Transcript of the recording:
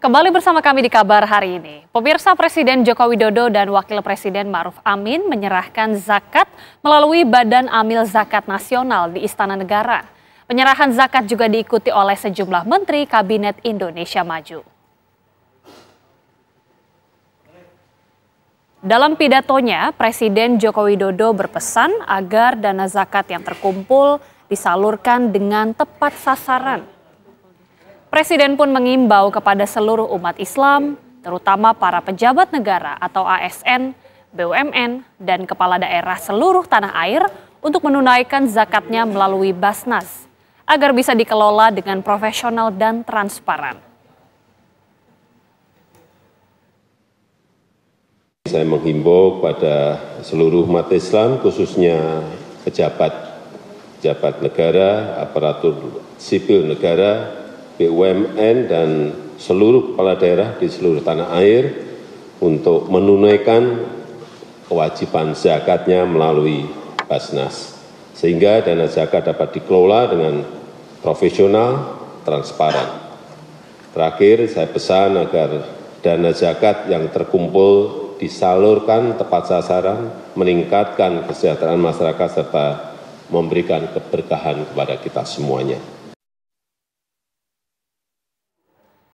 Kembali bersama kami di kabar hari ini. Pemirsa Presiden Joko Widodo dan Wakil Presiden Ma'ruf Amin menyerahkan zakat melalui Badan Amil Zakat Nasional di Istana Negara. Penyerahan zakat juga diikuti oleh sejumlah menteri Kabinet Indonesia Maju. Dalam pidatonya, Presiden Joko Widodo berpesan agar dana zakat yang terkumpul disalurkan dengan tepat sasaran Presiden pun mengimbau kepada seluruh umat Islam, terutama para pejabat negara atau ASN, BUMN, dan kepala daerah seluruh tanah air untuk menunaikan zakatnya melalui Basnas agar bisa dikelola dengan profesional dan transparan. Saya menghimbau kepada seluruh umat Islam, khususnya pejabat pejabat negara, aparatur sipil negara, BUMN dan seluruh kepala daerah di seluruh tanah air untuk menunaikan kewajiban zakatnya melalui Basnas. Sehingga dana zakat dapat dikelola dengan profesional, transparan. Terakhir, saya pesan agar dana zakat yang terkumpul disalurkan tepat sasaran, meningkatkan kesejahteraan masyarakat, serta memberikan keberkahan kepada kita semuanya.